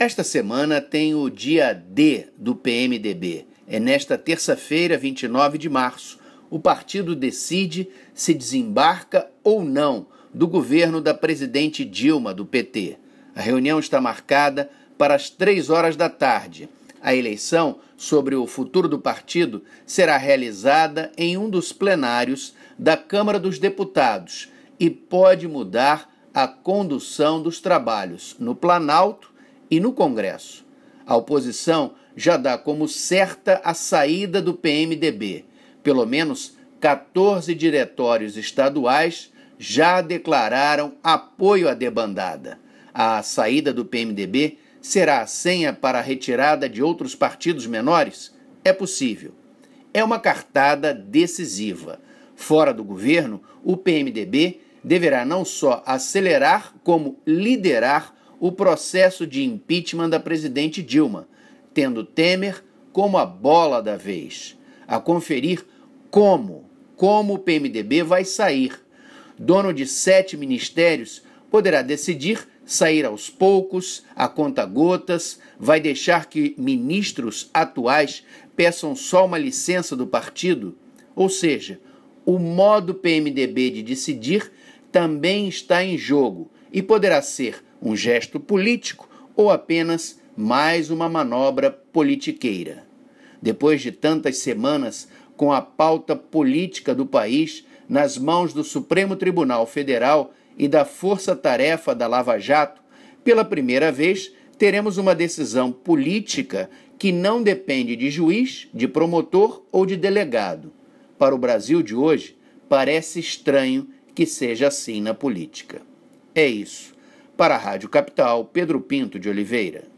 Esta semana tem o dia D do PMDB. É nesta terça-feira, 29 de março. O partido decide se desembarca ou não do governo da presidente Dilma, do PT. A reunião está marcada para as três horas da tarde. A eleição sobre o futuro do partido será realizada em um dos plenários da Câmara dos Deputados e pode mudar a condução dos trabalhos no Planalto e no Congresso. A oposição já dá como certa a saída do PMDB. Pelo menos 14 diretórios estaduais já declararam apoio à debandada. A saída do PMDB será a senha para a retirada de outros partidos menores? É possível. É uma cartada decisiva. Fora do governo, o PMDB deverá não só acelerar, como liderar o processo de impeachment da presidente Dilma, tendo Temer como a bola da vez, a conferir como, como o PMDB vai sair. Dono de sete ministérios, poderá decidir sair aos poucos, a conta-gotas, vai deixar que ministros atuais peçam só uma licença do partido? Ou seja, o modo PMDB de decidir também está em jogo e poderá ser um gesto político ou apenas mais uma manobra politiqueira. Depois de tantas semanas com a pauta política do país nas mãos do Supremo Tribunal Federal e da Força Tarefa da Lava Jato, pela primeira vez teremos uma decisão política que não depende de juiz, de promotor ou de delegado. Para o Brasil de hoje, parece estranho que seja assim na política. É isso. Para a Rádio Capital, Pedro Pinto de Oliveira.